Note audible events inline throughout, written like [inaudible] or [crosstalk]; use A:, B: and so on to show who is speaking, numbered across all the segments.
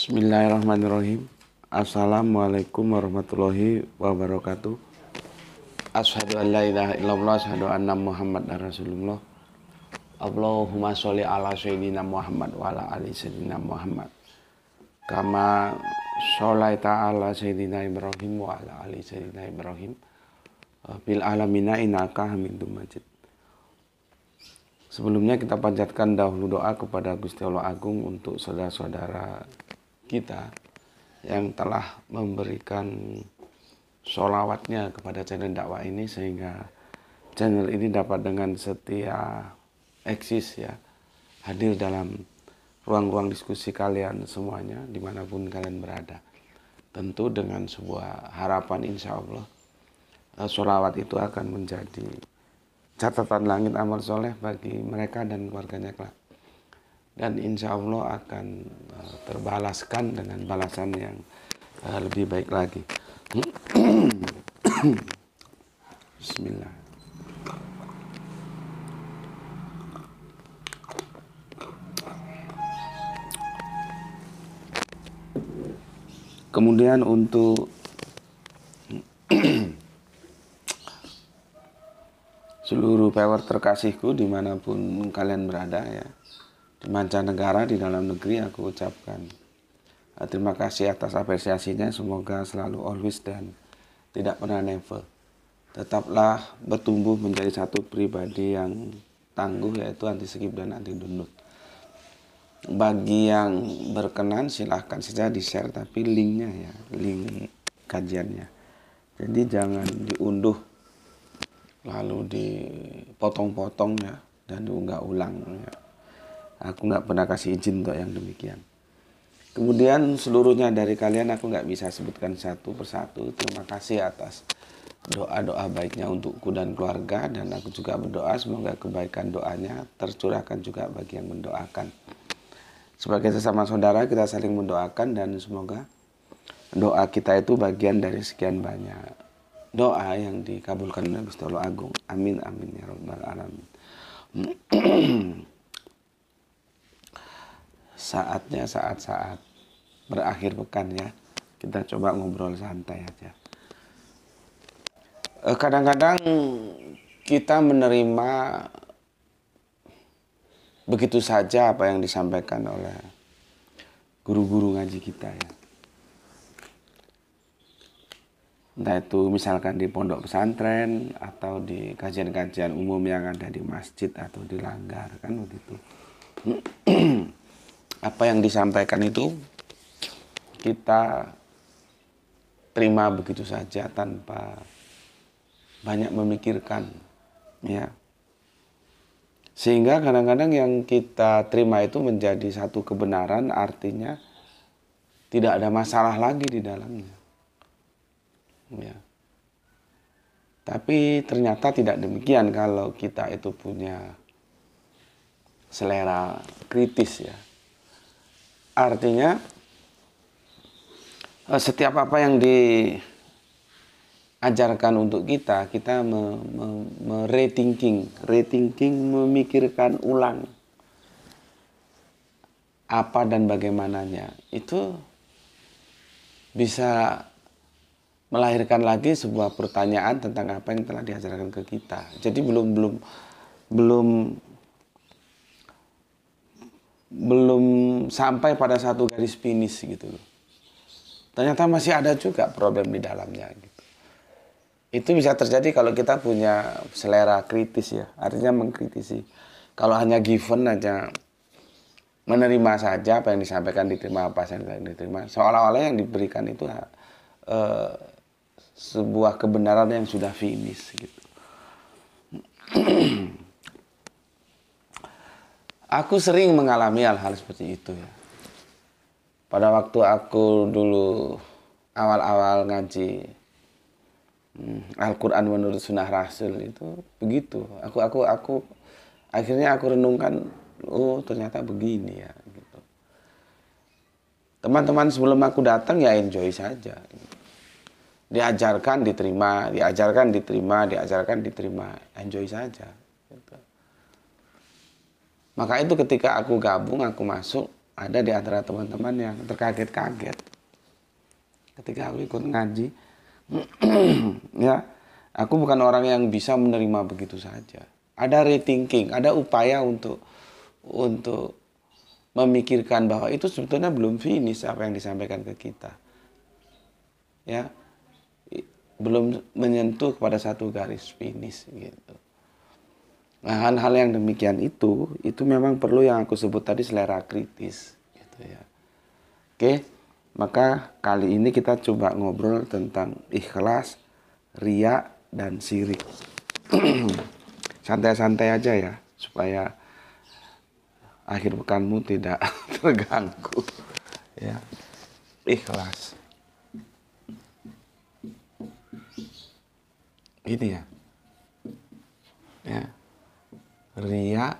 A: Bismillahirrahmanirrahim. Assalamualaikum warahmatullahi wabarakatuh. Ashadu an la ilaha illallah, ashadu anna Muhammad Rasulullah. Allahumma sholli ala sayyidina Muhammad wa ala ali sayyidina Muhammad. Kama sholai ta'ala sayyidina Ibrahim wa ala ali sayyidina Ibrahim. Bil eh, alamina inaka hamidu Majid. Sebelumnya kita panjatkan dahulu doa kepada Gusti Allah Agung untuk saudara-saudara kita yang telah memberikan sholawatnya kepada channel dakwah ini sehingga channel ini dapat dengan setia eksis ya hadir dalam ruang-ruang diskusi kalian semuanya dimanapun kalian berada tentu dengan sebuah harapan insya Allah eh, sholawat itu akan menjadi catatan langit amal soleh bagi mereka dan keluarganya kelak dan insya Allah akan eh, terbalaskan dengan balasan yang eh, lebih baik lagi. [clears throat] Bismillah. Kemudian untuk [clears throat] seluruh power terkasihku dimanapun kalian berada ya di mancanegara di dalam negeri aku ucapkan. Eh, terima kasih atas apresiasinya. Semoga selalu always dan tidak pernah never. Tetaplah bertumbuh menjadi satu pribadi yang tangguh yaitu anti skip dan anti download. Bagi yang berkenan silahkan saja di share tapi linknya ya link kajiannya. Jadi jangan diunduh lalu dipotong-potong ya dan diunggah ulang ya. Aku nggak pernah kasih izin untuk yang demikian. Kemudian seluruhnya dari kalian aku nggak bisa sebutkan satu persatu. Terima kasih atas doa-doa baiknya untukku dan keluarga dan aku juga berdoa semoga kebaikan doanya tercurahkan juga bagi yang mendoakan. Sebagai sesama saudara kita saling mendoakan dan semoga doa kita itu bagian dari sekian banyak doa yang dikabulkan oleh Gusti Allah Agung. Amin amin ya rabbal alamin. [clears throat] saatnya saat-saat berakhir pekan ya kita coba ngobrol santai aja eh, kadang-kadang kita menerima begitu saja apa yang disampaikan oleh guru-guru ngaji kita ya entah itu misalkan di pondok pesantren atau di kajian-kajian umum yang ada di masjid atau di langgar kan begitu [clears throat] apa yang disampaikan itu kita terima begitu saja tanpa banyak memikirkan ya sehingga kadang-kadang yang kita terima itu menjadi satu kebenaran artinya tidak ada masalah lagi di dalamnya ya tapi ternyata tidak demikian kalau kita itu punya selera kritis ya Artinya eh, setiap apa yang diajarkan untuk kita, kita merethinking, me, me rethinking memikirkan ulang apa dan bagaimananya. Itu bisa melahirkan lagi sebuah pertanyaan tentang apa yang telah diajarkan ke kita. Jadi belum belum belum belum sampai pada satu garis finish gitu loh. Ternyata masih ada juga problem di dalamnya gitu. Itu bisa terjadi kalau kita punya selera kritis ya, artinya mengkritisi. Kalau hanya given aja menerima saja apa yang disampaikan diterima apa yang diterima seolah-olah yang diberikan itu uh, sebuah kebenaran yang sudah finish gitu. [clears throat] Aku sering mengalami hal-hal seperti itu ya. Pada waktu aku dulu awal-awal ngaji hmm, Al-Quran menurut sunnah Rasul itu begitu. Aku aku aku akhirnya aku renungkan, oh ternyata begini ya. Gitu. Teman-teman sebelum aku datang ya enjoy saja. Diajarkan diterima, diajarkan diterima, diajarkan diterima, enjoy saja maka itu ketika aku gabung, aku masuk, ada di antara teman-teman yang terkaget-kaget. Ketika aku ikut ngaji, [clears throat] ya, aku bukan orang yang bisa menerima begitu saja. Ada rethinking, ada upaya untuk untuk memikirkan bahwa itu sebetulnya belum finish apa yang disampaikan ke kita. Ya. Belum menyentuh kepada satu garis finish gitu. Nah, hal-hal yang demikian itu, itu memang perlu yang aku sebut tadi selera kritis, gitu ya. Oke, maka kali ini kita coba ngobrol tentang ikhlas, ria, dan sirik. [clears throat] Santai-santai aja ya, supaya akhir pekanmu tidak [laughs] terganggu. Ya, ikhlas. Ini ya ria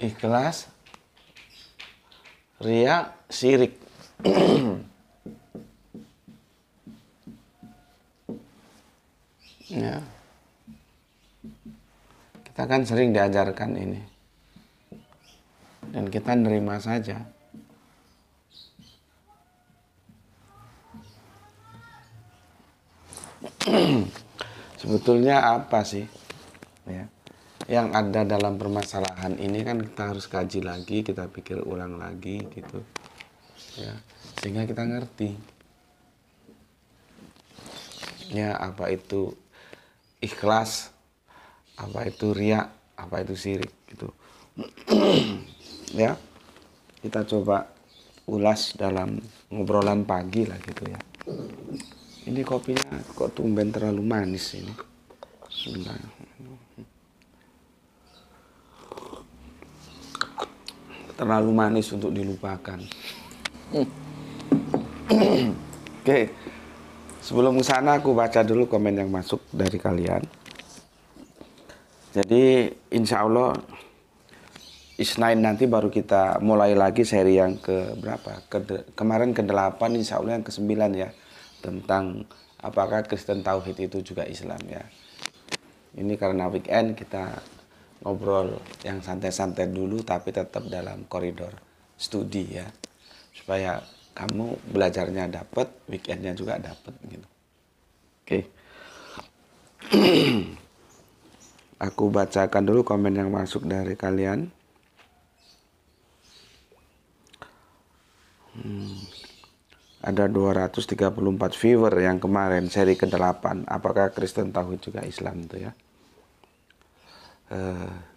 A: ikhlas ria sirik, [clears throat] ya kita kan sering diajarkan ini dan kita nerima saja
B: [clears throat]
A: sebetulnya apa sih ya yang ada dalam permasalahan ini kan kita harus kaji lagi kita pikir ulang lagi gitu ya sehingga kita ngerti ya apa itu ikhlas apa itu riak apa itu sirik gitu [clears throat] ya kita coba ulas dalam ngobrolan pagi lah gitu ya ini kopinya kok tumben terlalu manis ini. Sebentar. Terlalu manis untuk dilupakan. Oke. Sebelum sana aku baca dulu komen yang masuk dari kalian. Jadi insya Allah Isnain nanti baru kita mulai lagi seri yang ke berapa? Ke, kemarin ke delapan, insya Allah yang ke sembilan ya tentang apakah Kristen Tauhid itu juga Islam ya. Ini karena weekend kita ngobrol yang santai-santai dulu tapi tetap dalam koridor studi ya. Supaya kamu belajarnya dapat, weekendnya juga dapat gitu. Oke. [clears throat] Aku bacakan dulu komen yang masuk dari kalian. Hmm ada 234 viewer yang kemarin seri ke-8 apakah Kristen tahu juga Islam itu ya e,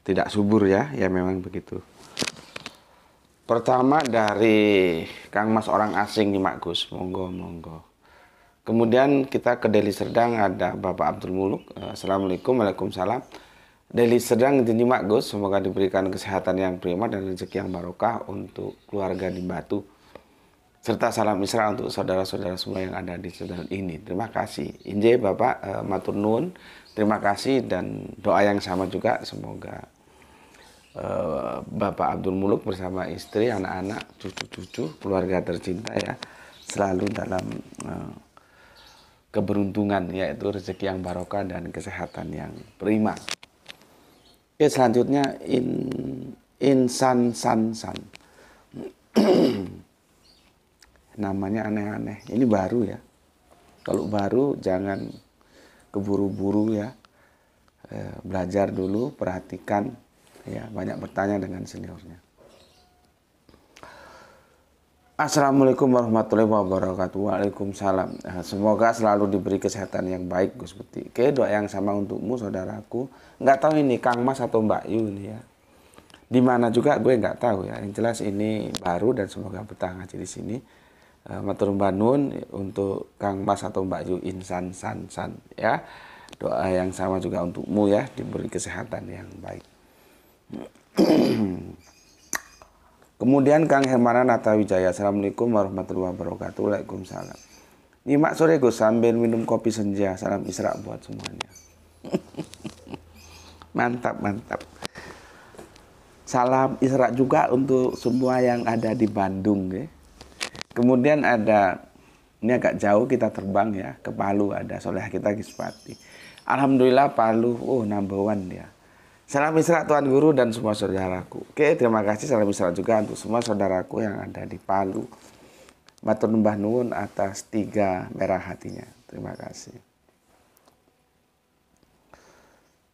A: tidak subur ya ya memang begitu pertama dari Kang Mas orang asing di Makgus monggo monggo kemudian kita ke Deli Serdang ada Bapak Abdul Muluk eh, Assalamualaikum Waalaikumsalam Deli Serdang di Makgus semoga diberikan kesehatan yang prima dan rezeki yang barokah untuk keluarga di Batu serta salam Isra untuk saudara-saudara semua yang ada di channel ini. Terima kasih. Inje Bapak uh, Matur nuwun. terima kasih dan doa yang sama juga semoga uh, Bapak Abdul Muluk bersama istri, anak-anak, cucu-cucu, keluarga tercinta ya selalu dalam uh, keberuntungan yaitu rezeki yang barokah dan kesehatan yang prima. Oke, selanjutnya in insan san san. [clears throat] namanya aneh-aneh. Ini baru ya. Kalau baru jangan keburu-buru ya. Eh, belajar dulu, perhatikan ya, banyak bertanya dengan seniornya. Assalamualaikum warahmatullahi wabarakatuh. Waalaikumsalam. Eh, semoga selalu diberi kesehatan yang baik Gus Putih. Oke, doa yang sama untukmu saudaraku. Nggak tahu ini Kang Mas atau Mbak Yu ini ya. Di mana juga gue nggak tahu ya. Yang jelas ini baru dan semoga betah ngaji di sini. Eh, matur banun untuk Kang Mas atau Mbak Yu Insan San San ya. Doa yang sama juga untukmu ya, diberi kesehatan yang baik. [clears throat] Kemudian Kang Hermana Natawijaya, Assalamualaikum warahmatullahi wabarakatuh. Waalaikumsalam. Nyimak sore Gus sambil minum kopi senja. Salam Isra buat semuanya. [laughs] mantap, mantap. Salam Isra juga untuk semua yang ada di Bandung ya Kemudian ada ini agak jauh kita terbang ya ke Palu ada soleh kita Gispati. Alhamdulillah Palu oh number one dia. Salam istirahat Tuhan Guru dan semua saudaraku. Oke terima kasih salam istirahat juga untuk semua saudaraku yang ada di Palu. Matur Mbah Nuwun atas tiga merah hatinya. Terima kasih.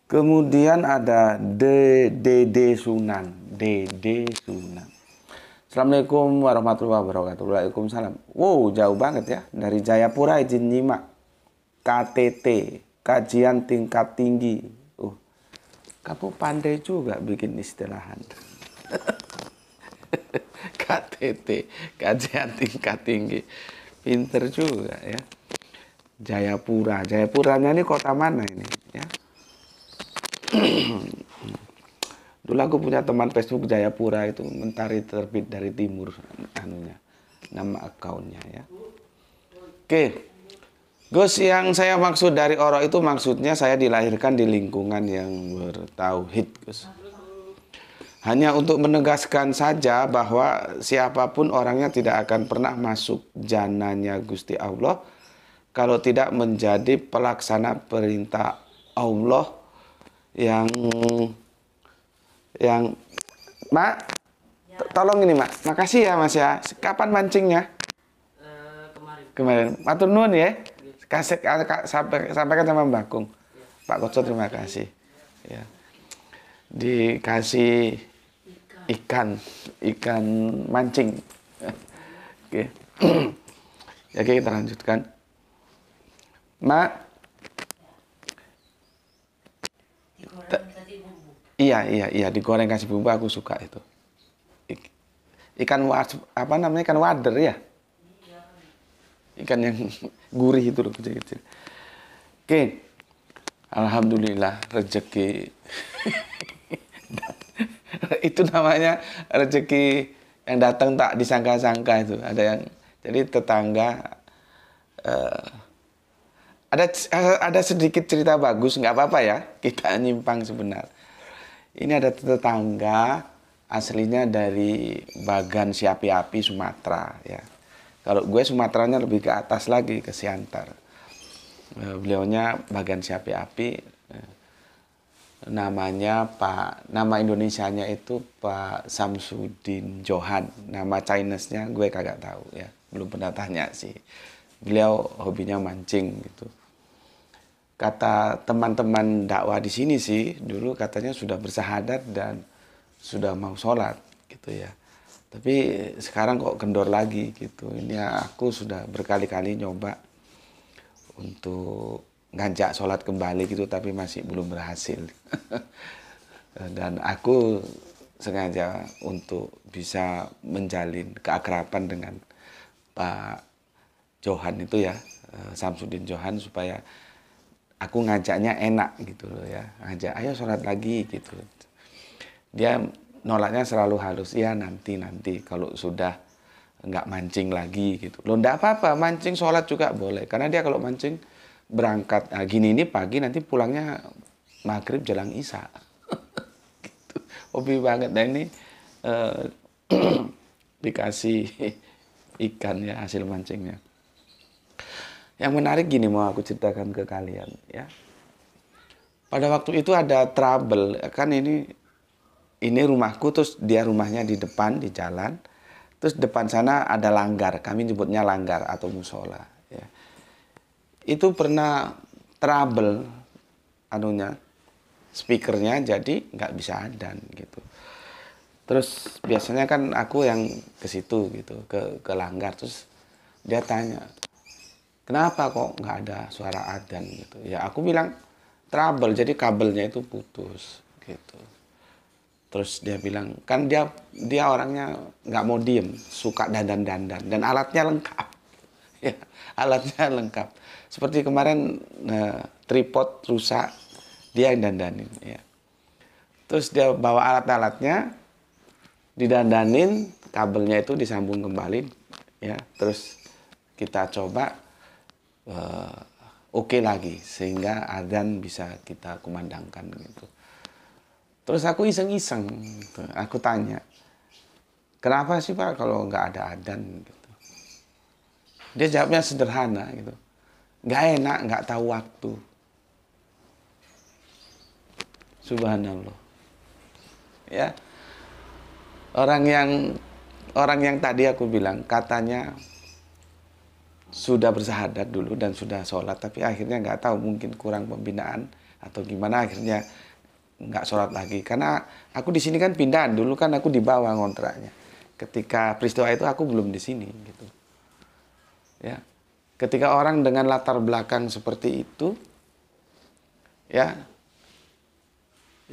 A: Kemudian ada D Sunan. DD Sunan. Assalamualaikum warahmatullahi wabarakatuh. Waalaikumsalam. Wow, jauh banget ya dari Jayapura izin nyimak KTT, kajian tingkat tinggi. Uh, kamu pandai juga bikin istilahan. [laughs] KTT, kajian tingkat tinggi. Pinter juga ya. Jayapura. Jayapuranya ini kota mana ini ya? [clears throat] dulu aku punya teman Facebook Jayapura itu mentari terbit dari timur anunya nama akunnya ya oke Gus yang saya maksud dari Oro itu maksudnya saya dilahirkan di lingkungan yang bertauhid Gus hanya untuk menegaskan saja bahwa siapapun orangnya tidak akan pernah masuk jananya Gusti Allah kalau tidak menjadi pelaksana perintah Allah yang yang Mak ya. tolong ini Mak makasih ya Mas ya kapan mancingnya uh, kemarin kemarin matur nuwun ya iya. kasih sampai sampaikan sama Mbak Kung ya. Pak kocot terima kasih ya dikasih ikan ikan mancing oke [clears throat] ya, okay. kita lanjutkan Mak Iya, iya, iya, digoreng kasih bumbu aku suka itu. Ikan was, apa namanya ikan wader ya? Ikan yang [laughs] gurih itu loh kecil-kecil. Oke. Alhamdulillah rezeki. [laughs] itu namanya rezeki yang datang tak disangka-sangka itu. Ada yang jadi tetangga uh, ada ada sedikit cerita bagus nggak apa-apa ya kita [laughs] nyimpang sebenarnya ini ada tetangga aslinya dari Bagan Siapi-api Sumatera ya. Kalau gue Sumateranya lebih ke atas lagi ke Siantar. Eh, beliaunya Bagan Siapi-api eh, namanya Pak nama Indonesianya itu Pak Samsudin Johan nama Chinese-nya gue kagak tahu ya belum pernah tanya sih beliau hobinya mancing gitu kata teman-teman dakwah di sini sih dulu katanya sudah bersahadat dan sudah mau sholat gitu ya tapi sekarang kok kendor lagi gitu ini aku sudah berkali-kali nyoba untuk ngajak sholat kembali gitu tapi masih belum berhasil [laughs] dan aku sengaja untuk bisa menjalin keakraban dengan Pak Johan itu ya eh, Samsudin Johan supaya aku ngajaknya enak gitu loh ya ngajak ayo sholat lagi gitu dia nolaknya selalu halus ya nanti nanti kalau sudah nggak mancing lagi gitu Lo ndak apa-apa mancing sholat juga boleh karena dia kalau mancing berangkat nah, gini ini pagi nanti pulangnya maghrib jelang isya [laughs] gitu. hobi banget dan nah, ini uh, [clears throat] dikasih ikan ya hasil mancingnya yang menarik gini mau aku ceritakan ke kalian ya. Pada waktu itu ada trouble kan ini ini rumahku terus dia rumahnya di depan di jalan. Terus depan sana ada langgar, kami nyebutnya langgar atau musola ya. Itu pernah trouble anunya speakernya jadi nggak bisa dan gitu terus biasanya kan aku yang ke situ gitu ke ke langgar terus dia tanya kenapa kok nggak ada suara adzan gitu ya aku bilang trouble jadi kabelnya itu putus gitu terus dia bilang kan dia dia orangnya nggak mau diem suka dandan dandan dan alatnya lengkap [laughs] ya alatnya lengkap seperti kemarin eh, tripod rusak dia yang dandanin ya terus dia bawa alat-alatnya didandanin kabelnya itu disambung kembali ya terus kita coba Eh, oke okay lagi sehingga Adan bisa kita kumandangkan gitu. Terus aku iseng-iseng, gitu. aku tanya, kenapa sih pak kalau nggak ada Adan? Gitu. Dia jawabnya sederhana gitu, nggak enak, nggak tahu waktu. Subhanallah. Ya, orang yang orang yang tadi aku bilang katanya sudah bersahadat dulu dan sudah sholat tapi akhirnya nggak tahu mungkin kurang pembinaan atau gimana akhirnya nggak sholat lagi karena aku di sini kan pindahan dulu kan aku di bawah kontraknya ketika peristiwa itu aku belum di sini gitu ya ketika orang dengan latar belakang seperti itu ya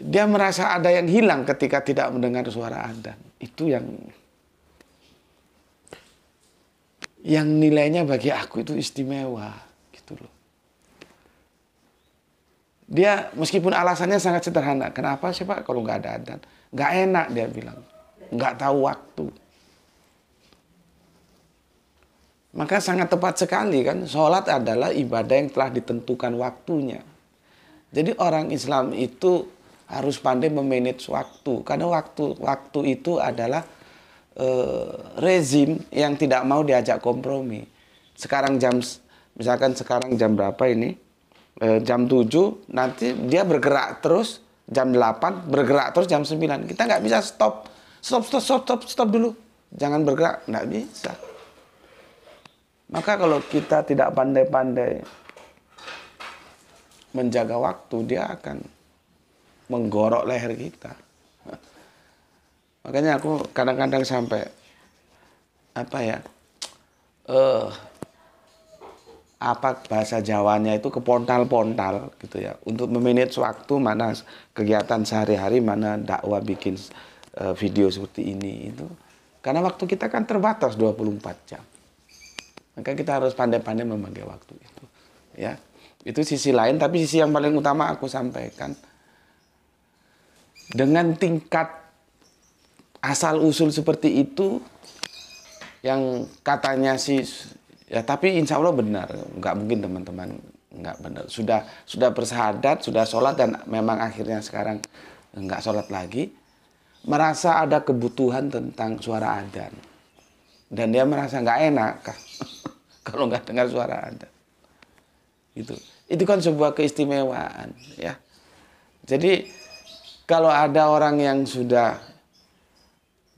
A: dia merasa ada yang hilang ketika tidak mendengar suara anda itu yang yang nilainya bagi aku itu istimewa gitu loh. Dia meskipun alasannya sangat sederhana, kenapa sih Pak kalau nggak ada adan? Nggak enak dia bilang, nggak tahu waktu. Maka sangat tepat sekali kan, sholat adalah ibadah yang telah ditentukan waktunya. Jadi orang Islam itu harus pandai memanage waktu karena waktu waktu itu adalah Eh, rezim yang tidak mau diajak kompromi. Sekarang jam misalkan sekarang jam berapa ini? E, jam 7 nanti dia bergerak terus jam 8 bergerak terus jam 9. Kita nggak bisa stop. Stop stop stop stop stop dulu. Jangan bergerak, nggak bisa. Maka kalau kita tidak pandai-pandai menjaga waktu, dia akan menggorok leher kita makanya aku kadang-kadang sampai apa ya eh uh, apa bahasa Jawanya itu ke pontal gitu ya untuk memanage waktu mana kegiatan sehari-hari mana dakwah bikin uh, video seperti ini itu karena waktu kita kan terbatas 24 jam maka kita harus pandai-pandai memakai waktu itu ya itu sisi lain tapi sisi yang paling utama aku sampaikan dengan tingkat asal usul seperti itu yang katanya sih ya tapi insya Allah benar nggak mungkin teman-teman nggak benar sudah sudah bersahadat sudah sholat dan memang akhirnya sekarang nggak sholat lagi merasa ada kebutuhan tentang suara adzan dan dia merasa nggak enak [laughs] kalau nggak dengar suara adzan itu itu kan sebuah keistimewaan ya jadi kalau ada orang yang sudah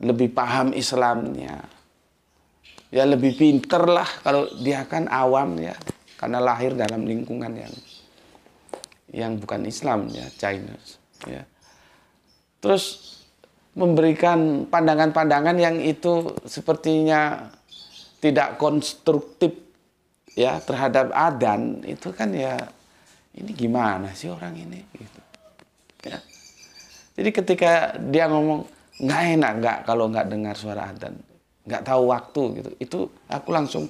A: lebih paham Islamnya. Ya lebih pinter lah kalau dia kan awam ya. Karena lahir dalam lingkungan yang yang bukan Islam ya, Chinese ya. Terus memberikan pandangan-pandangan yang itu sepertinya tidak konstruktif ya terhadap adan itu kan ya ini gimana sih orang ini gitu. Ya. Jadi ketika dia ngomong nggak enak nggak kalau nggak dengar suara adzan nggak tahu waktu gitu itu aku langsung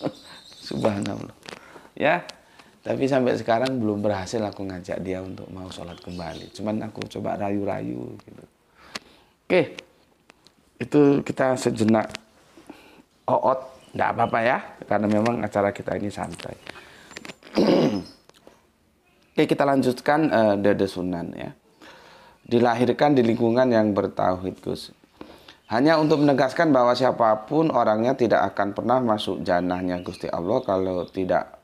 A: [laughs] subhanallah ya tapi sampai sekarang belum berhasil aku ngajak dia untuk mau sholat kembali cuman aku coba rayu-rayu gitu oke itu kita sejenak oot nggak apa-apa ya karena memang acara kita ini santai [clears throat] oke kita lanjutkan uh, dede sunan ya dilahirkan di lingkungan yang bertauhid Gus. Hanya untuk menegaskan bahwa siapapun orangnya tidak akan pernah masuk janahnya Gusti Allah kalau tidak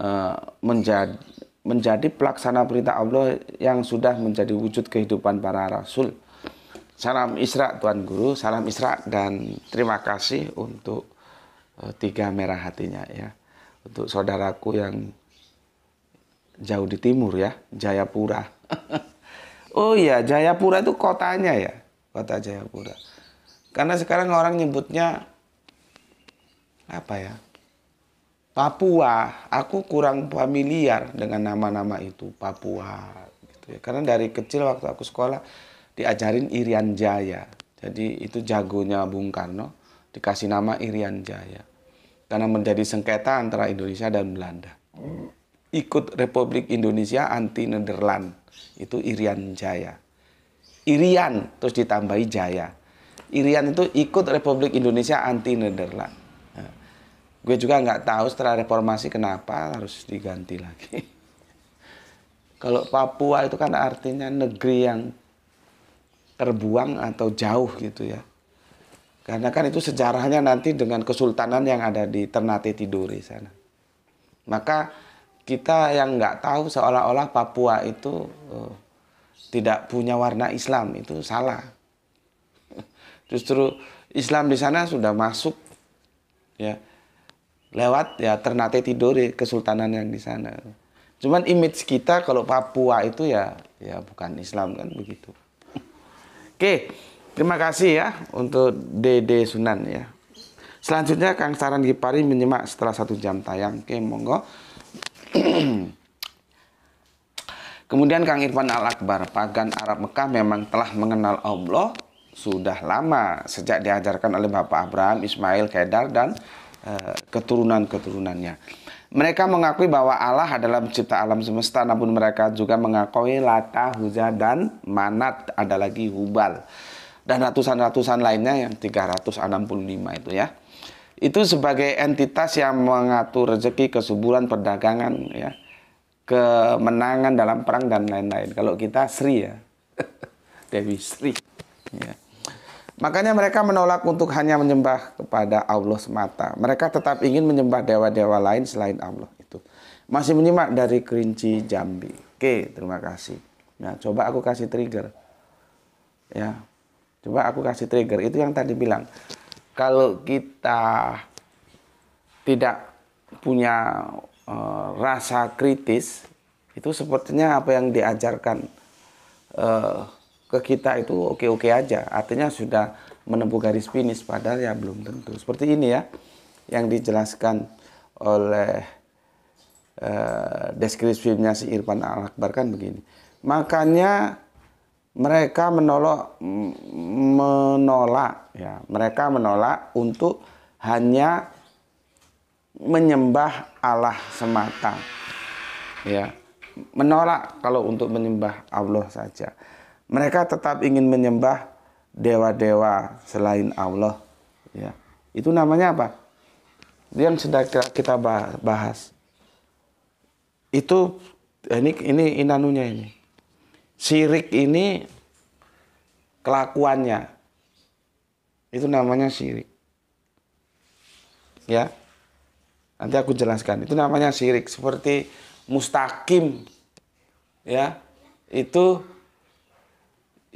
A: uh, eh, menjadi menjadi pelaksana perintah Allah yang sudah menjadi wujud kehidupan para rasul. Salam Isra Tuan Guru, salam Isra dan terima kasih untuk uh, tiga merah hatinya ya. Untuk saudaraku yang jauh di timur ya, Jayapura. [laughs] Oh iya, Jayapura itu kotanya ya, kota Jayapura. Karena sekarang orang nyebutnya apa ya? Papua. Aku kurang familiar dengan nama-nama itu, Papua gitu ya. Karena dari kecil waktu aku sekolah diajarin Irian Jaya. Jadi itu jagonya Bung Karno dikasih nama Irian Jaya. Karena menjadi sengketa antara Indonesia dan Belanda ikut Republik Indonesia anti Nederland itu Irian Jaya. Irian terus ditambahi Jaya. Irian itu ikut Republik Indonesia anti Nederland. Nah, gue juga nggak tahu setelah reformasi kenapa harus diganti lagi. [laughs] Kalau Papua itu kan artinya negeri yang terbuang atau jauh gitu ya. Karena kan itu sejarahnya nanti dengan kesultanan yang ada di Ternate Tidore sana. Maka kita yang nggak tahu seolah-olah Papua itu uh, tidak punya warna Islam itu salah. [laughs] Justru Islam di sana sudah masuk ya lewat ya Ternate Tidore kesultanan yang di sana. Cuman image kita kalau Papua itu ya ya bukan Islam kan begitu. [laughs] Oke, terima kasih ya untuk Dede Sunan ya. Selanjutnya Kang Saran Gipari menyimak setelah satu jam tayang. Oke, monggo. Kemudian Kang Irfan Al-Akbar, pagan Arab Mekah memang telah mengenal Allah sudah lama sejak diajarkan oleh Bapak Abraham, Ismail, Kedar dan e, keturunan-keturunannya. Mereka mengakui bahwa Allah adalah pencipta alam semesta, namun mereka juga mengakui Lata, Huza, dan Manat, ada lagi Hubal. Dan ratusan-ratusan lainnya yang 365 itu ya itu sebagai entitas yang mengatur rezeki, kesuburan, perdagangan, ya, kemenangan dalam perang dan lain-lain. Kalau kita Sri ya, [laughs] Dewi Sri. Ya. Makanya mereka menolak untuk hanya menyembah kepada Allah semata. Mereka tetap ingin menyembah dewa-dewa lain selain Allah itu. Masih menyimak dari Kerinci Jambi. Oke, terima kasih. Nah, coba aku kasih trigger. Ya. Coba aku kasih trigger. Itu yang tadi bilang kalau kita tidak punya uh, rasa kritis itu sepertinya apa yang diajarkan uh, ke kita itu oke-oke aja artinya sudah menempuh garis finish padahal ya belum tentu seperti ini ya yang dijelaskan oleh uh, deskripsinya si Irfan Al Akbar kan begini makanya mereka menolak menolak ya mereka menolak untuk hanya menyembah Allah semata ya menolak kalau untuk menyembah Allah saja mereka tetap ingin menyembah dewa-dewa selain Allah ya itu namanya apa yang sudah kita bahas itu ini ini inanunya ini Sirik ini kelakuannya. Itu namanya sirik. Ya. Nanti aku jelaskan. Itu namanya sirik seperti mustakim. Ya. Itu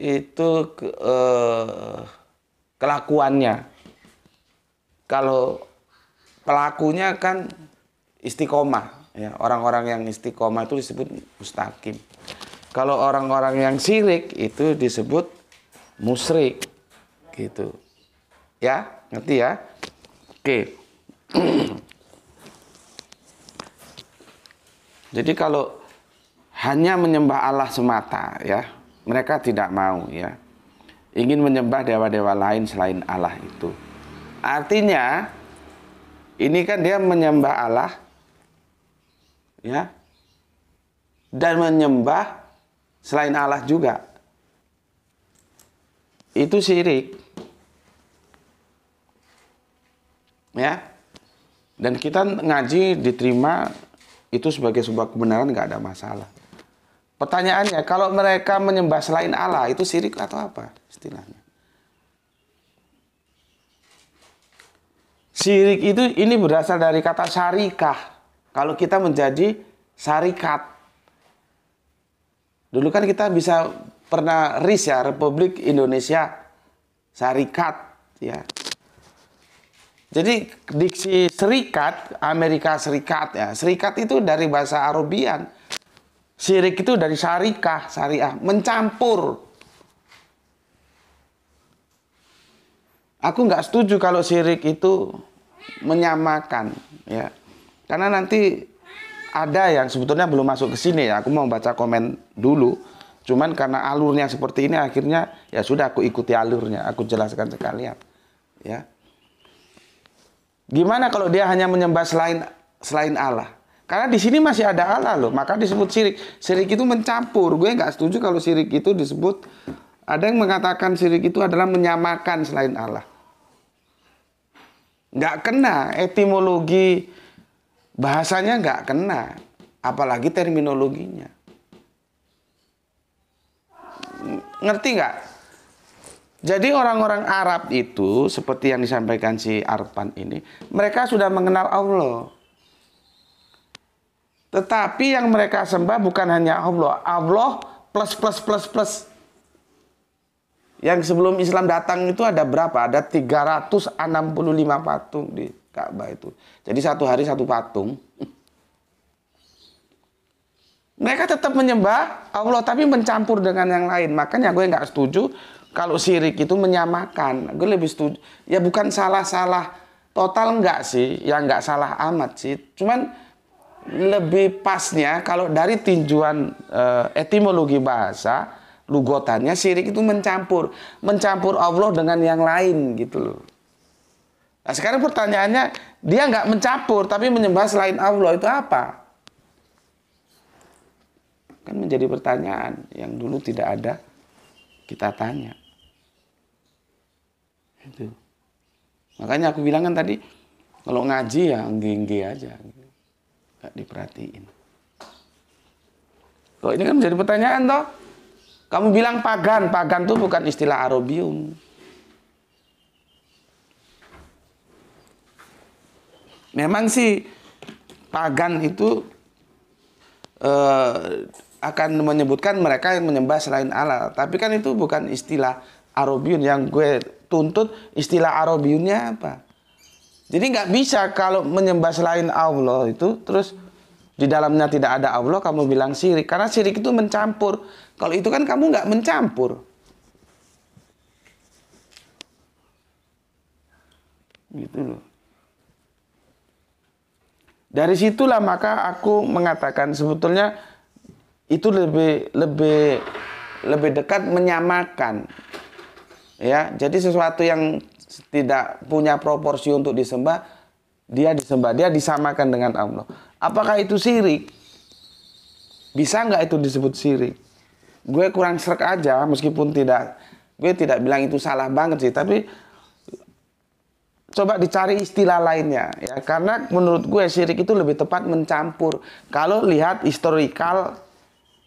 A: itu eh, kelakuannya. Kalau pelakunya kan istiqomah, ya orang-orang yang istiqomah itu disebut mustakim. Kalau orang-orang yang syirik itu disebut musrik, gitu. Ya, ngerti ya? Oke. [clears throat] Jadi kalau hanya menyembah Allah semata ya, mereka tidak mau ya. Ingin menyembah dewa-dewa lain selain Allah itu. Artinya ini kan dia menyembah Allah ya dan menyembah selain Allah juga. Itu syirik. Ya. Dan kita ngaji diterima itu sebagai sebuah kebenaran nggak ada masalah. Pertanyaannya, kalau mereka menyembah selain Allah, itu syirik atau apa istilahnya? Sirik itu ini berasal dari kata syarikah. Kalau kita menjadi syarikat, Dulu kan kita bisa pernah RIS ya, Republik Indonesia Serikat ya. Jadi diksi serikat Amerika Serikat ya. Serikat itu dari bahasa Arabian. Sirik itu dari syarikah, syariah, mencampur. Aku nggak setuju kalau Sirik itu menyamakan ya. Karena nanti ada yang sebetulnya belum masuk ke sini ya. Aku mau baca komen dulu. Cuman karena alurnya seperti ini akhirnya ya sudah aku ikuti alurnya. Aku jelaskan sekalian. Ya. Gimana kalau dia hanya menyembah selain selain Allah? Karena di sini masih ada Allah loh, maka disebut sirik. Sirik itu mencampur. Gue nggak setuju kalau sirik itu disebut ada yang mengatakan sirik itu adalah menyamakan selain Allah. Nggak kena etimologi bahasanya nggak kena, apalagi terminologinya. Ngerti nggak? Jadi orang-orang Arab itu seperti yang disampaikan si Arpan ini, mereka sudah mengenal Allah. Tetapi yang mereka sembah bukan hanya Allah, Allah plus plus plus plus. Yang sebelum Islam datang itu ada berapa? Ada 365 patung di Ka'bah itu. Jadi satu hari satu patung. Mereka tetap menyembah Allah tapi mencampur dengan yang lain. Makanya gue nggak setuju kalau sirik itu menyamakan. Gue lebih setuju. Ya bukan salah-salah total nggak sih. Ya nggak salah amat sih. Cuman lebih pasnya kalau dari tinjuan eh, etimologi bahasa lugotannya sirik itu mencampur mencampur Allah dengan yang lain gitu loh Nah, sekarang pertanyaannya, dia nggak mencampur tapi menyembah selain Allah itu apa? Kan menjadi pertanyaan yang dulu tidak ada kita tanya. Itu. Makanya aku bilang kan tadi, kalau ngaji ya ngge-ngge aja. Nggak diperhatiin. Kalau ini kan menjadi pertanyaan toh. Kamu bilang pagan, pagan itu bukan istilah Arabium. Memang sih pagan itu uh, akan menyebutkan mereka yang menyembah selain Allah, tapi kan itu bukan istilah Arabiun yang gue tuntut istilah Arabiunnya apa. Jadi nggak bisa kalau menyembah selain Allah itu terus di dalamnya tidak ada Allah kamu bilang sirik karena sirik itu mencampur. Kalau itu kan kamu nggak mencampur. Gitu loh. Dari situlah maka aku mengatakan sebetulnya itu lebih lebih lebih dekat menyamakan. Ya, jadi sesuatu yang tidak punya proporsi untuk disembah, dia disembah, dia disamakan dengan Allah. Apakah itu sirik? Bisa nggak itu disebut sirik? Gue kurang serak aja meskipun tidak gue tidak bilang itu salah banget sih, tapi coba dicari istilah lainnya ya karena menurut gue sirik itu lebih tepat mencampur kalau lihat historikal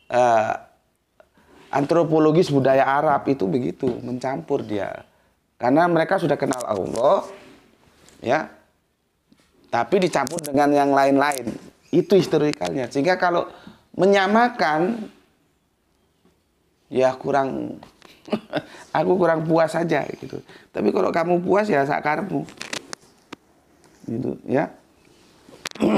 A: uh, eh, antropologis budaya Arab itu begitu mencampur dia karena mereka sudah kenal Allah ya tapi dicampur dengan yang lain-lain itu historikalnya sehingga kalau menyamakan ya kurang [laughs] aku kurang puas saja gitu. Tapi kalau kamu puas ya sakarmu. Gitu ya. [clears throat]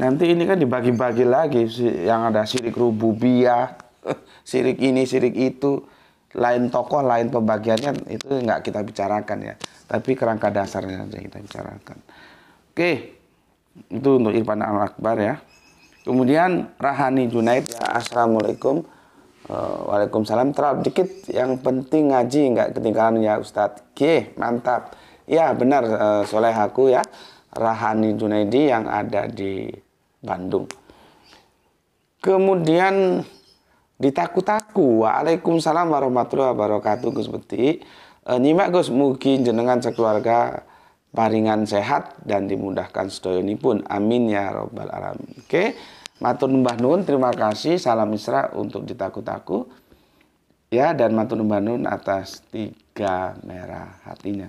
A: Nanti ini kan dibagi-bagi lagi yang ada sirik rububiyah, [laughs] sirik ini, sirik itu, lain tokoh, lain pembagiannya itu nggak kita bicarakan ya. Tapi kerangka dasarnya saja kita bicarakan. Oke, itu untuk Irfan Al Akbar ya. Kemudian Rahani Junaid ya, Assalamualaikum Uh, Waalaikumsalam terap dikit yang penting ngaji nggak ketinggalan ya Ustadz Oke mantap ya benar uh, eh, soleh aku ya Rahani Junaidi yang ada di Bandung kemudian ditakut taku Waalaikumsalam warahmatullahi wabarakatuh Gus Beti uh, nyimak Gus mungkin jenengan sekeluarga paringan sehat dan dimudahkan pun, amin ya robbal alamin oke okay? Matur Mbah Nun, terima kasih. Salam Isra untuk ditaku-taku. Ya, dan Matur Mbah Nun atas tiga merah hatinya.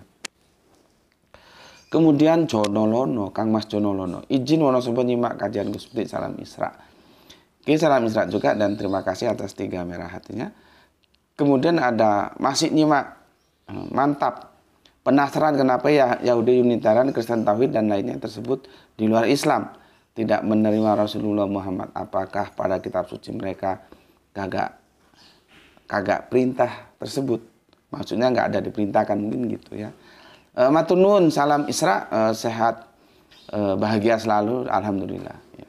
A: Kemudian Jonolono, Kang Mas Jonolono. Izin Wonosobo nyimak kajian Gus Salam Isra. Oke, salam Isra juga dan terima kasih atas tiga merah hatinya. Kemudian ada masih nyimak hmm, mantap penasaran kenapa ya Yahudi Unitaran Kristen Tauhid dan lainnya tersebut di luar Islam tidak menerima Rasulullah Muhammad apakah pada kitab suci mereka kagak kagak perintah tersebut maksudnya nggak ada diperintahkan mungkin gitu ya e, matunun salam isra e, sehat e, bahagia selalu alhamdulillah ya.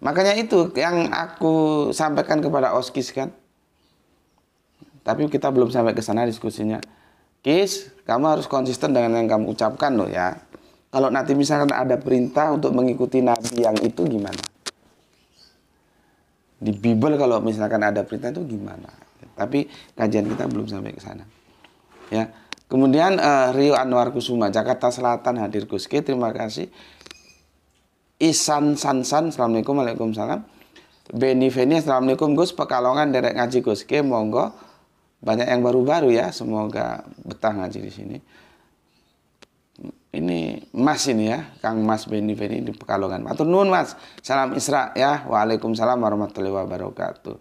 A: makanya itu yang aku sampaikan kepada Oskis kan tapi kita belum sampai ke sana diskusinya Kis kamu harus konsisten dengan yang kamu ucapkan loh ya kalau nanti misalkan ada perintah untuk mengikuti nabi yang itu gimana? Di Bible kalau misalkan ada perintah itu gimana? Tapi kajian kita belum sampai ke sana. Ya. Kemudian uh, Rio Anwar Kusuma, Jakarta Selatan hadir Guski, Terima kasih. Isan Sansan, Assalamualaikum, Waalaikumsalam. Beni Feni, Assalamualaikum Gus, Pekalongan derek ngaji Gus Monggo, banyak yang baru-baru ya, semoga betah ngaji di sini ini Mas ini ya, Kang Mas Beni Beni di Pekalongan. Matur nuwun Mas. Salam Isra ya. Waalaikumsalam warahmatullahi wabarakatuh.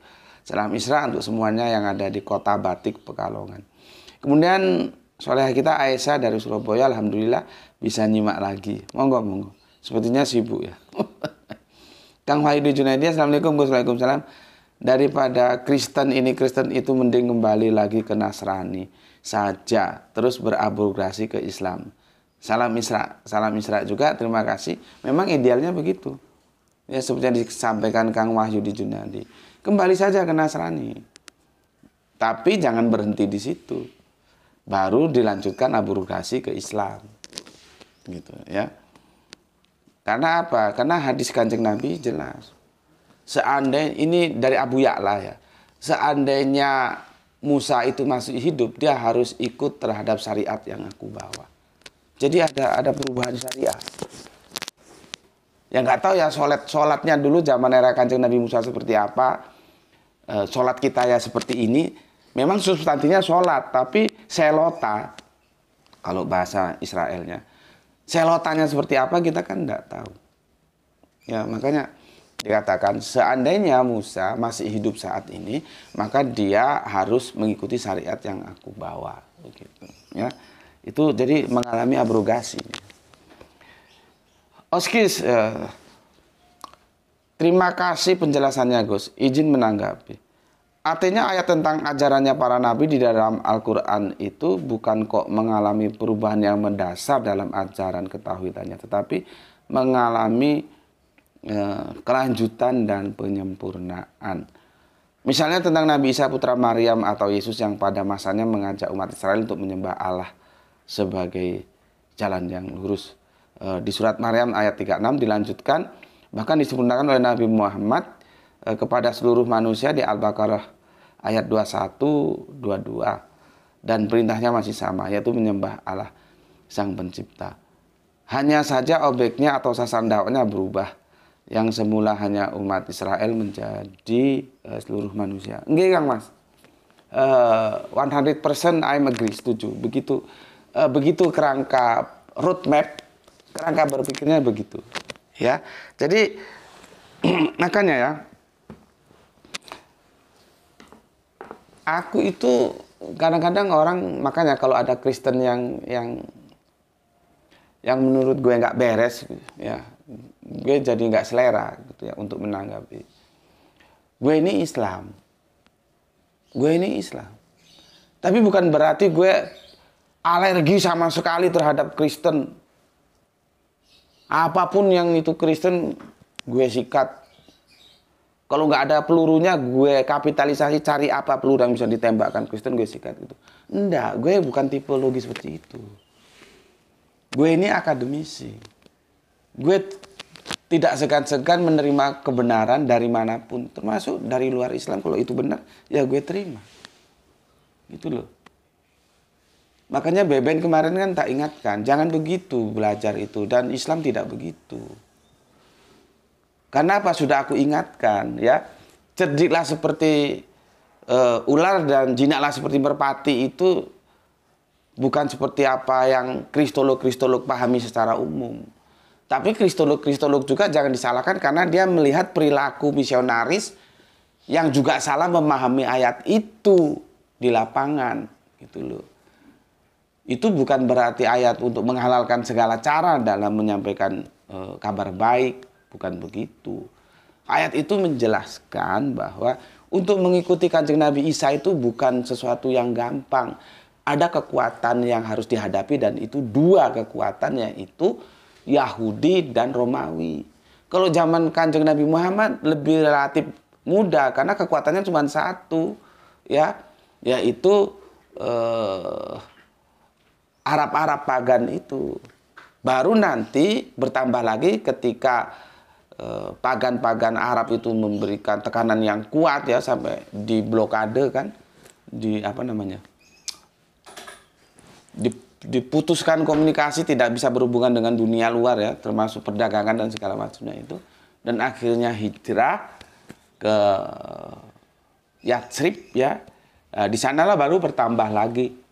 A: Salam Isra untuk semuanya yang ada di Kota Batik Pekalongan. Kemudian soleh kita Aisyah dari Surabaya alhamdulillah bisa nyimak lagi. Monggo monggo. Sepertinya sibuk ya. [laughs] Kang Wahidu Junaidi Assalamualaikum Waalaikumsalam Daripada Kristen ini Kristen itu mending kembali lagi ke Nasrani saja Terus berabrogasi ke Islam Salam misra, salam misra juga terima kasih. Memang idealnya begitu. Ya seperti yang disampaikan Kang Wahyudi di Junadi. Kembali saja ke Nasrani. Tapi jangan berhenti di situ. Baru dilanjutkan aburukasi ke Islam. Gitu ya. Karena apa? Karena hadis Kanjeng Nabi jelas. Seandainya ini dari Abu Ya'la ya. Seandainya Musa itu masih hidup, dia harus ikut terhadap syariat yang aku bawa. Jadi ada ada perubahan syariah. Yang nggak tahu ya sholat sholatnya dulu zaman era kanjeng Nabi Musa seperti apa, eh, sholat kita ya seperti ini. Memang substansinya sholat, tapi selota kalau bahasa Israelnya, selotanya seperti apa kita kan nggak tahu. Ya makanya dikatakan seandainya Musa masih hidup saat ini, maka dia harus mengikuti syariat yang aku bawa. Begitu, ya itu jadi mengalami abrogasi. Oskis, ya. terima kasih penjelasannya Gus. Izin menanggapi. Artinya ayat tentang ajarannya para nabi di dalam Al-Quran itu bukan kok mengalami perubahan yang mendasar dalam ajaran ketahuitannya. Tetapi mengalami e, kelanjutan dan penyempurnaan. Misalnya tentang Nabi Isa putra Maryam atau Yesus yang pada masanya mengajak umat Israel untuk menyembah Allah sebagai jalan yang lurus. E, di surat Maryam ayat 36 dilanjutkan bahkan disempurnakan oleh Nabi Muhammad e, kepada seluruh manusia di Al-Baqarah ayat 21 22 dan perintahnya masih sama yaitu menyembah Allah sang pencipta. Hanya saja objeknya atau sasaran dakwahnya berubah yang semula hanya umat Israel menjadi e, seluruh manusia. Enggak, Kang Mas. Uh, 100% I agree, setuju. Begitu Eh, begitu kerangka roadmap, kerangka berpikirnya begitu. Ya. Jadi [clears throat] makanya ya aku itu kadang-kadang orang makanya kalau ada Kristen yang yang yang menurut gue nggak beres ya gue jadi nggak selera gitu ya untuk menanggapi gue ini Islam gue ini Islam tapi bukan berarti gue alergi sama sekali terhadap Kristen. Apapun yang itu Kristen, gue sikat. Kalau nggak ada pelurunya, gue kapitalisasi cari apa peluru yang bisa ditembakkan Kristen, gue sikat gitu. Enggak, gue bukan tipe logis seperti itu. Gue ini akademisi. Gue tidak segan-segan menerima kebenaran dari manapun, termasuk dari luar Islam. Kalau itu benar, ya gue terima. Gitu loh. Makanya Beben kemarin kan tak ingatkan, jangan begitu belajar itu dan Islam tidak begitu. Karena apa sudah aku ingatkan ya, cerdiklah seperti uh, ular dan jinaklah seperti merpati itu bukan seperti apa yang kristolog-kristolog pahami secara umum. Tapi kristolog-kristolog juga jangan disalahkan karena dia melihat perilaku misionaris yang juga salah memahami ayat itu di lapangan gitu loh itu bukan berarti ayat untuk menghalalkan segala cara dalam menyampaikan e, kabar baik, bukan begitu. Ayat itu menjelaskan bahwa untuk mengikuti kanjeng Nabi Isa itu bukan sesuatu yang gampang. Ada kekuatan yang harus dihadapi dan itu dua kekuatan yaitu Yahudi dan Romawi. Kalau zaman kanjeng Nabi Muhammad lebih relatif mudah karena kekuatannya cuma satu, ya, yaitu eh, Arab-Arab pagan itu. Baru nanti bertambah lagi ketika eh, pagan-pagan Arab itu memberikan tekanan yang kuat ya sampai di blokade kan di apa namanya diputuskan komunikasi tidak bisa berhubungan dengan dunia luar ya termasuk perdagangan dan segala macamnya itu dan akhirnya hijrah ke Yatsrib ya nah, di sanalah baru bertambah lagi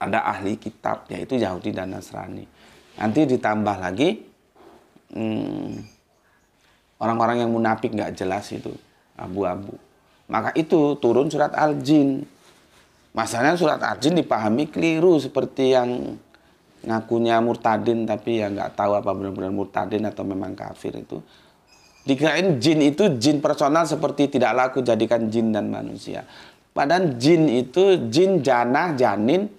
A: ada ahli kitab yaitu Yahudi dan Nasrani. Nanti ditambah lagi hmm, orang-orang hmm, yang munafik nggak jelas itu abu-abu. Maka itu turun surat Al-Jin. Masalahnya surat Al-Jin dipahami keliru seperti yang ngakunya murtadin tapi ya nggak tahu apa benar-benar murtadin atau memang kafir itu. Dikirain jin itu jin personal seperti tidak laku jadikan jin dan manusia. Padahal jin itu jin janah janin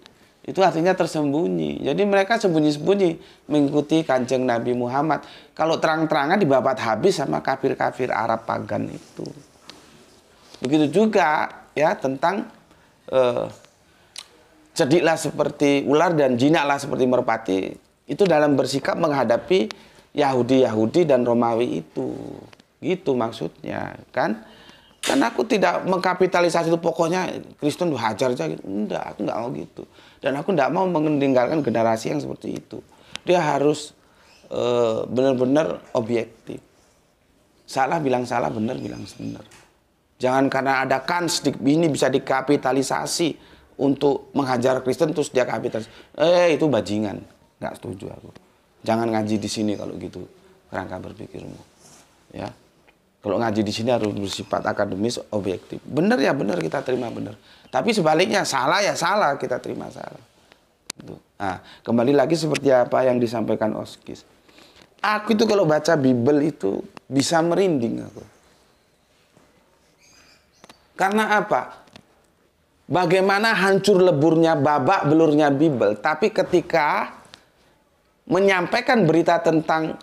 A: itu artinya tersembunyi. Jadi mereka sembunyi-sembunyi mengikuti kanjeng Nabi Muhammad. Kalau terang-terangan dibabat habis sama kafir-kafir Arab pagan itu. Begitu juga ya tentang eh, jadilah seperti ular dan jinaklah seperti merpati. Itu dalam bersikap menghadapi Yahudi-Yahudi dan Romawi itu. Gitu maksudnya kan. Kan aku tidak mengkapitalisasi itu pokoknya Kristen hajar aja gitu. Enggak, aku enggak mau gitu. Dan aku tidak mau meninggalkan generasi yang seperti itu. Dia harus e, benar-benar objektif. Salah bilang salah, benar bilang benar. Jangan karena ada kans di, ini bisa dikapitalisasi untuk menghajar Kristen terus dia kapitalis. Eh itu bajingan. Nggak setuju aku. Jangan ngaji di sini kalau gitu kerangka berpikirmu. Ya. Kalau ngaji di sini harus bersifat akademis, objektif. Benar ya benar kita terima benar. Tapi sebaliknya salah ya salah kita terima salah. Gitu. Nah, kembali lagi seperti apa yang disampaikan Oskis. Aku itu kalau baca Bible itu bisa merinding aku. Karena apa? Bagaimana hancur leburnya babak belurnya Bible, tapi ketika menyampaikan berita tentang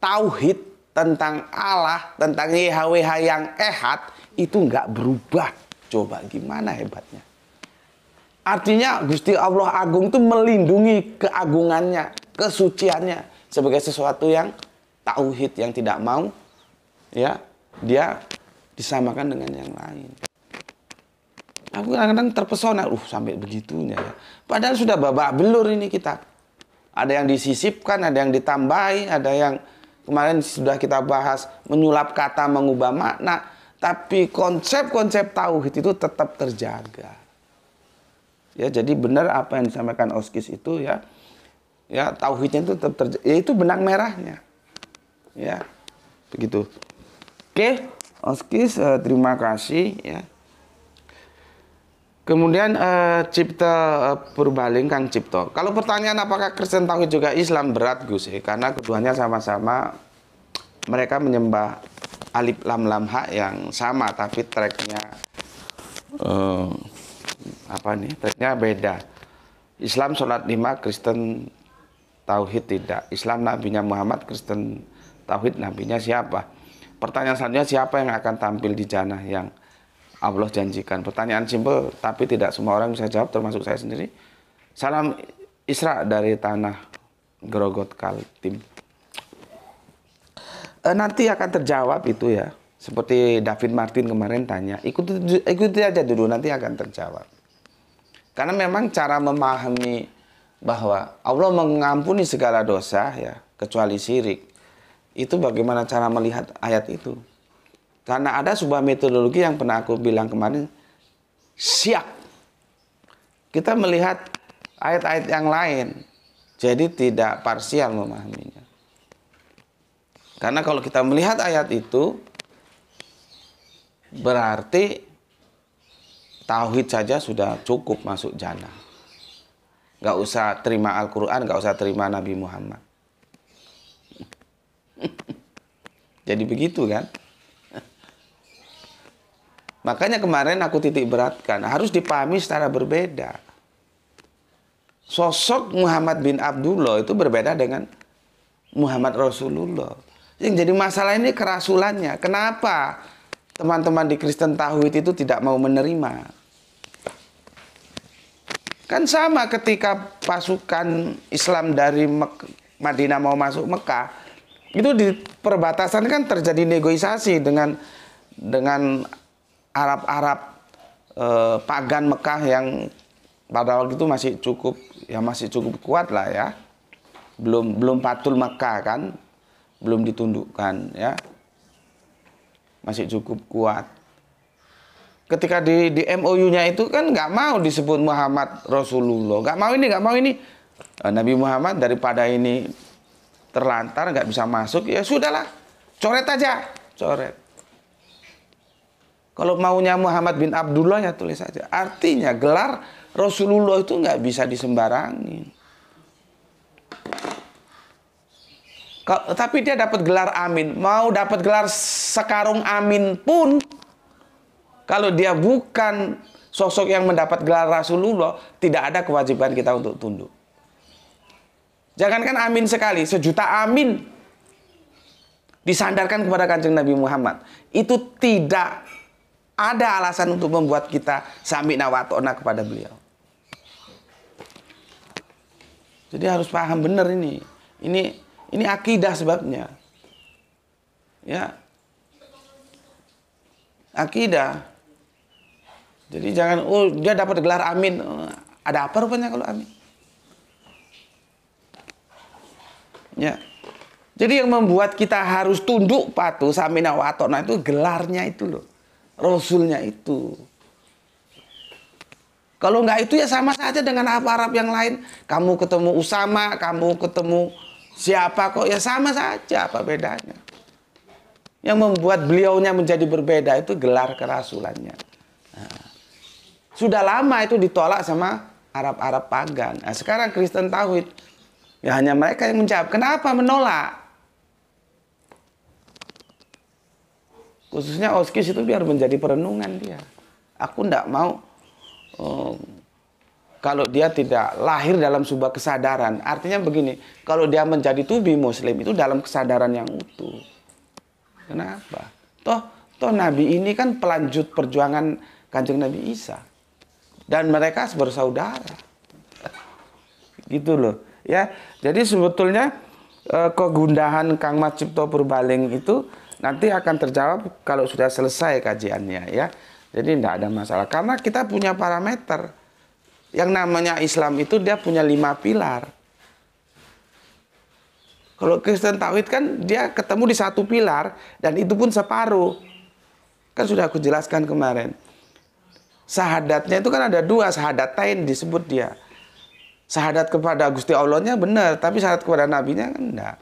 A: tauhid tentang Allah, tentang YHWH yang ehat, itu nggak berubah. Coba gimana hebatnya? Artinya Gusti Allah Agung itu melindungi keagungannya, kesuciannya sebagai sesuatu yang tauhid yang tidak mau ya dia disamakan dengan yang lain. Aku kadang-kadang terpesona, uh sampai begitunya ya. Padahal sudah babak belur ini kita. Ada yang disisipkan, ada yang ditambahi, ada yang kemarin sudah kita bahas menyulap kata mengubah makna, tapi konsep-konsep tauhid itu tetap terjaga. Ya, jadi benar apa yang disampaikan Oskis itu ya. Ya, tauhidnya itu tetap terjaga. Ya itu benang merahnya. Ya. Begitu. Oke, Oskis eh, terima kasih ya. Kemudian uh, cipta uh, eh, purbaling kan cipto. Kalau pertanyaan apakah Kristen tahu juga Islam berat Gus, eh, karena keduanya sama-sama mereka menyembah alif lam lam ha yang sama, tapi tracknya uh, apa nih? Treknya beda. Islam sholat lima, Kristen Tauhid tidak. Islam nabinya Muhammad, Kristen Tauhid nabinya siapa? Pertanyaan selanjutnya siapa yang akan tampil di jannah yang Allah janjikan. Pertanyaan simpel tapi tidak semua orang bisa jawab termasuk saya sendiri. Salam Isra dari tanah Grogot Kaltim. E, nanti akan terjawab itu ya. Seperti David Martin kemarin tanya, ikuti ikuti aja dulu nanti akan terjawab. Karena memang cara memahami bahwa Allah mengampuni segala dosa ya, kecuali syirik. Itu bagaimana cara melihat ayat itu? Karena ada sebuah metodologi yang pernah aku bilang kemarin, siap. Kita melihat ayat-ayat yang lain, jadi tidak parsial memahaminya. Karena kalau kita melihat ayat itu, berarti tauhid saja sudah cukup masuk jannah. Gak usah terima Al-Quran, gak usah terima Nabi Muhammad. [laughs] Jadi begitu kan? Makanya kemarin aku titik beratkan, harus dipahami secara berbeda. Sosok Muhammad bin Abdullah itu berbeda dengan Muhammad Rasulullah. Yang jadi masalah ini kerasulannya. Kenapa teman-teman di Kristen Tauhid itu tidak mau menerima? Kan sama ketika pasukan Islam dari Mek Madinah mau masuk Mekah, itu di perbatasan kan terjadi negosiasi dengan dengan Arab-Arab eh, pagan Mekah yang pada waktu itu masih cukup ya masih cukup kuat lah ya belum belum patul Mekah kan belum ditundukkan ya masih cukup kuat ketika di di MOU-nya itu kan nggak mau disebut Muhammad Rasulullah nggak mau ini nggak mau ini eh, Nabi Muhammad daripada ini terlantar nggak bisa masuk ya sudahlah coret aja coret kalau maunya Muhammad bin Abdullah ya tulis saja. Artinya gelar Rasulullah itu nggak bisa disembarangin. Tapi dia dapat gelar amin. Mau dapat gelar sekarung amin pun. Kalau dia bukan sosok yang mendapat gelar Rasulullah. Tidak ada kewajiban kita untuk tunduk. Jangankan amin sekali. Sejuta amin. Disandarkan kepada kanjeng Nabi Muhammad. Itu tidak ada alasan untuk membuat kita samina watona kepada beliau. Jadi harus paham benar ini. Ini ini akidah sebabnya. Ya. Akidah. Jadi jangan oh dia dapat gelar amin. Ada apa rupanya kalau amin? Ya. Jadi yang membuat kita harus tunduk patuh samina watona itu gelarnya itu loh. Rasulnya itu. Kalau nggak itu ya sama saja dengan apa Arab yang lain. Kamu ketemu Usama, kamu ketemu siapa kok ya sama saja apa bedanya. Yang membuat beliaunya menjadi berbeda itu gelar kerasulannya. Nah, sudah lama itu ditolak sama Arab-Arab pagan. Nah, sekarang Kristen Tauhid. Ya hanya mereka yang menjawab. Kenapa menolak? khususnya oskis itu biar menjadi perenungan dia aku tidak mau um, kalau dia tidak lahir dalam sebuah kesadaran artinya begini kalau dia menjadi tubi muslim itu dalam kesadaran yang utuh kenapa toh toh nabi ini kan pelanjut perjuangan kanjeng nabi isa dan mereka bersaudara gitu loh ya jadi sebetulnya eh, kegundahan kang Mas Cipto Purbaling itu Nanti akan terjawab kalau sudah selesai kajiannya ya. Jadi tidak ada masalah karena kita punya parameter. Yang namanya Islam itu dia punya lima pilar. Kalau Kristen Tauhid kan dia ketemu di satu pilar dan itu pun separuh. Kan sudah aku jelaskan kemarin. Sahadatnya itu kan ada dua, sahadatain disebut dia. Sahadat kepada Gusti Allahnya benar, tapi sahadat kepada Nabi nya kan enggak.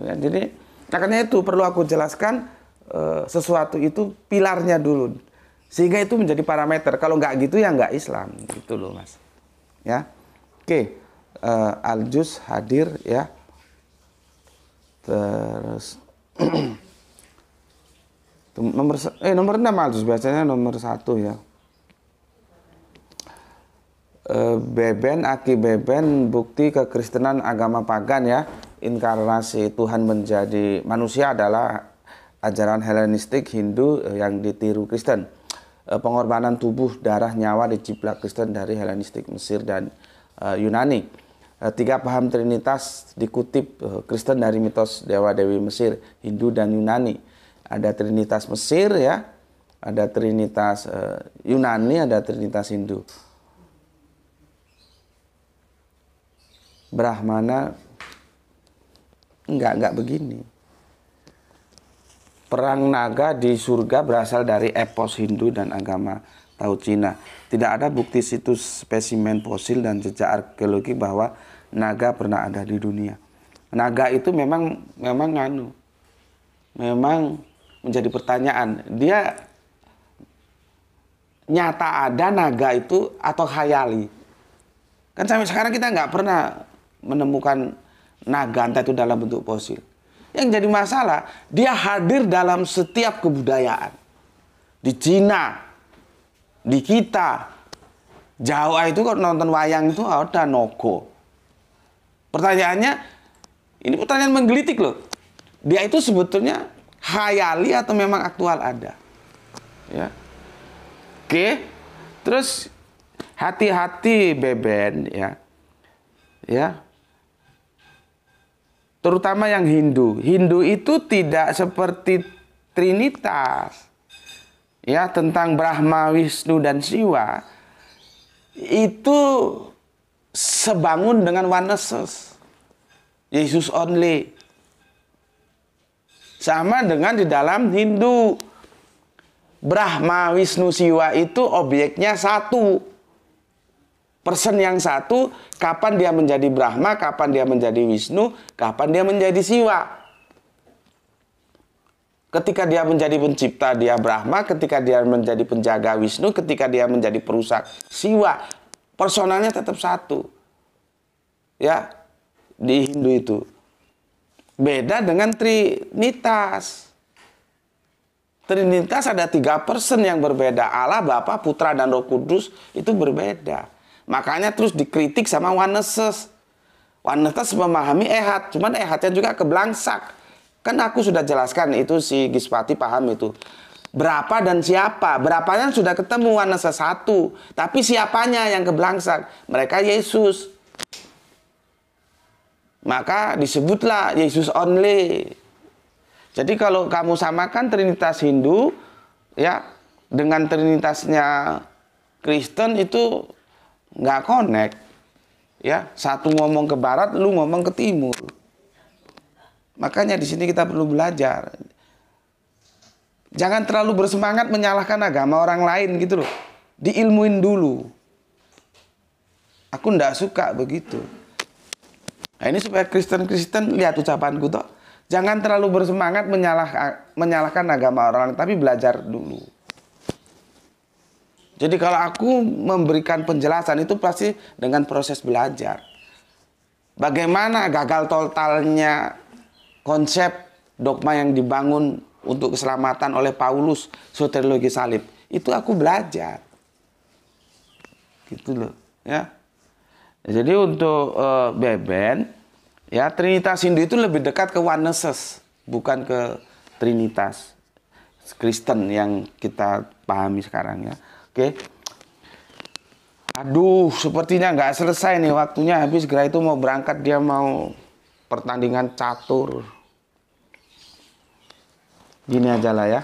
A: Ya, jadi Nah, karena itu perlu aku jelaskan e, sesuatu itu pilarnya dulu. Sehingga itu menjadi parameter. Kalau nggak gitu ya nggak Islam. Gitu loh, Mas. Ya. Oke. E, eh, Aljus hadir ya. Terus [clears throat] nomor eh nomor 6 Aljus biasanya nomor satu ya. Eh, beben Aki Beben bukti kekristenan agama pagan ya inkarnasi Tuhan menjadi manusia adalah ajaran Helenistik Hindu eh, yang ditiru Kristen. Eh, pengorbanan tubuh, darah, nyawa diciplak Kristen dari Helenistik Mesir dan eh, Yunani. Tiga paham Trinitas dikutip Kristen dari mitos Dewa Dewi Mesir, Hindu dan Yunani. Ada Trinitas Mesir ya, ada Trinitas Yunani, ada Trinitas Hindu. Brahmana Enggak, enggak begini. Perang naga di surga berasal dari epos Hindu dan agama Tau Cina. Tidak ada bukti situs spesimen fosil dan jejak arkeologi bahwa naga pernah ada di dunia. Naga itu memang memang nganu. Memang menjadi pertanyaan. Dia nyata ada naga itu atau khayali. Kan sampai sekarang kita nggak pernah menemukan nah entah itu dalam bentuk fosil. Yang jadi masalah, dia hadir dalam setiap kebudayaan. Di Cina, di kita, Jawa itu kalau nonton wayang itu oh, ada nogo. Pertanyaannya, ini pertanyaan menggelitik loh. Dia itu sebetulnya hayali atau memang aktual ada? Ya. Oke, terus hati-hati beben ya. Ya, terutama yang Hindu. Hindu itu tidak seperti Trinitas. Ya, tentang Brahma, Wisnu dan Siwa itu sebangun dengan Wanesus. Yesus only. Sama dengan di dalam Hindu. Brahma, Wisnu, Siwa itu objeknya satu. Person yang satu, kapan dia menjadi Brahma, kapan dia menjadi Wisnu, kapan dia menjadi Siwa. Ketika dia menjadi pencipta, dia Brahma. Ketika dia menjadi penjaga Wisnu. Ketika dia menjadi perusak Siwa. Personalnya tetap satu. Ya, di Hindu itu. Beda dengan Trinitas. Trinitas ada tiga person yang berbeda. Allah, Bapa, Putra, dan Roh Kudus itu berbeda. Makanya terus dikritik sama Waneses. Waneses memahami Ehat, cuman Ehatnya juga keblangsak. Kan aku sudah jelaskan itu si Gispati paham itu. Berapa dan siapa? Berapanya sudah ketemu Waneses satu, tapi siapanya yang keblangsak? Mereka Yesus. Maka disebutlah Yesus only. Jadi kalau kamu samakan Trinitas Hindu ya dengan Trinitasnya Kristen itu nggak connect ya satu ngomong ke barat lu ngomong ke timur makanya di sini kita perlu belajar jangan terlalu bersemangat menyalahkan agama orang lain gitu loh diilmuin dulu aku ndak suka begitu nah ini supaya Kristen Kristen lihat ucapanku toh jangan terlalu bersemangat menyalah menyalahkan agama orang lain tapi belajar dulu jadi kalau aku memberikan penjelasan itu pasti dengan proses belajar. Bagaimana gagal totalnya konsep dogma yang dibangun untuk keselamatan oleh Paulus soteriologi salib. Itu aku belajar. Gitu loh, ya. Jadi untuk uh, Beben ya Trinitas Hindu itu lebih dekat ke Oneness bukan ke Trinitas Kristen yang kita pahami sekarang ya. Oke. Okay. Aduh, sepertinya nggak selesai nih waktunya habis. Gerai itu mau berangkat dia mau pertandingan catur. Gini aja lah ya.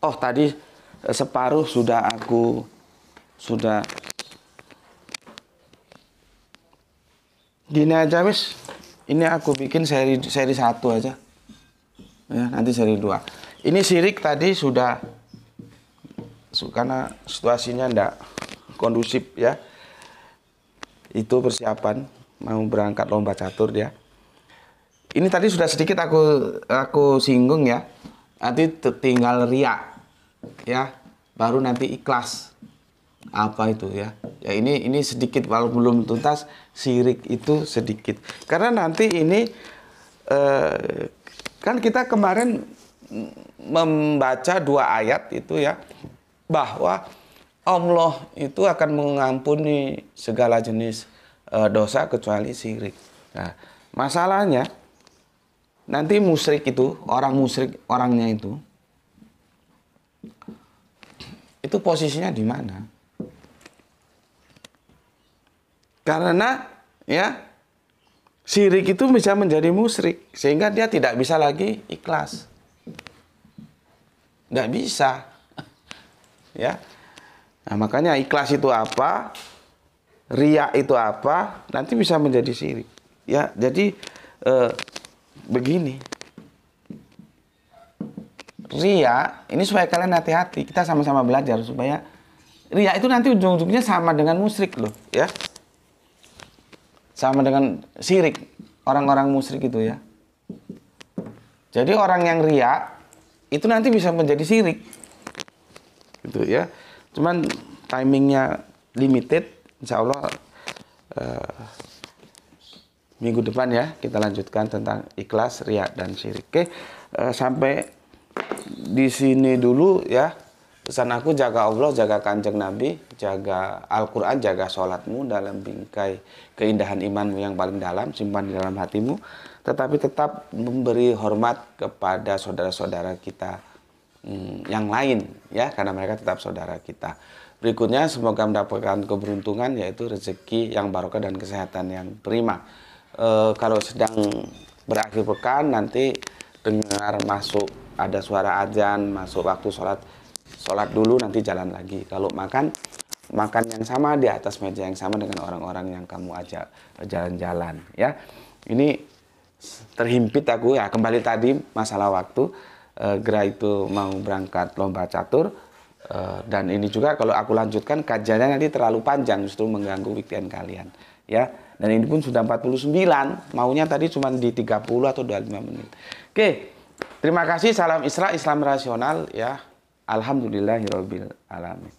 A: Oh tadi eh, separuh sudah aku sudah gini aja wis ini aku bikin seri seri satu aja ya nanti seri dua ini sirik tadi sudah karena situasinya tidak kondusif ya. Itu persiapan mau berangkat lomba catur ya. Ini tadi sudah sedikit aku aku singgung ya. Nanti tinggal riak ya, baru nanti ikhlas. Apa itu ya? Ya ini ini sedikit walaupun belum tuntas sirik itu sedikit. Karena nanti ini eh, kan kita kemarin membaca dua ayat itu ya bahwa Allah itu akan mengampuni segala jenis eh, dosa kecuali syirik. Nah, masalahnya nanti musyrik itu, orang musyrik orangnya itu itu posisinya di mana? Karena ya syirik itu bisa menjadi musyrik sehingga dia tidak bisa lagi ikhlas. Tidak bisa ya. Nah, makanya ikhlas itu apa? ria itu apa? Nanti bisa menjadi sirik. Ya, jadi eh, begini. Ria, ini supaya kalian hati-hati. Kita sama-sama belajar supaya ria itu nanti ujung-ujungnya sama dengan musrik loh, ya. Sama dengan sirik orang-orang musrik itu ya. Jadi orang yang ria itu nanti bisa menjadi sirik gitu ya cuman timingnya limited insya Allah eh, minggu depan ya kita lanjutkan tentang ikhlas ria dan syirik oke eh, sampai di sini dulu ya pesan aku jaga Allah jaga kanjeng Nabi jaga Al-Quran jaga sholatmu dalam bingkai keindahan imanmu yang paling dalam simpan di dalam hatimu tetapi tetap memberi hormat kepada saudara-saudara kita Hmm, yang lain ya karena mereka tetap saudara kita. Berikutnya semoga mendapatkan keberuntungan yaitu rezeki yang barokah dan kesehatan yang prima. E, kalau sedang berakhir pekan nanti dengar masuk ada suara azan masuk waktu sholat sholat dulu nanti jalan lagi. Kalau makan makan yang sama di atas meja yang sama dengan orang-orang yang kamu ajak jalan-jalan ya. Ini terhimpit aku ya kembali tadi masalah waktu uh, Gra itu mau berangkat lomba catur uh, dan ini juga kalau aku lanjutkan kajiannya nanti terlalu panjang justru mengganggu weekend kalian ya dan ini pun sudah 49 maunya tadi cuma di 30 atau 25 menit oke terima kasih salam Isra Islam rasional ya alhamdulillahirabbil alamin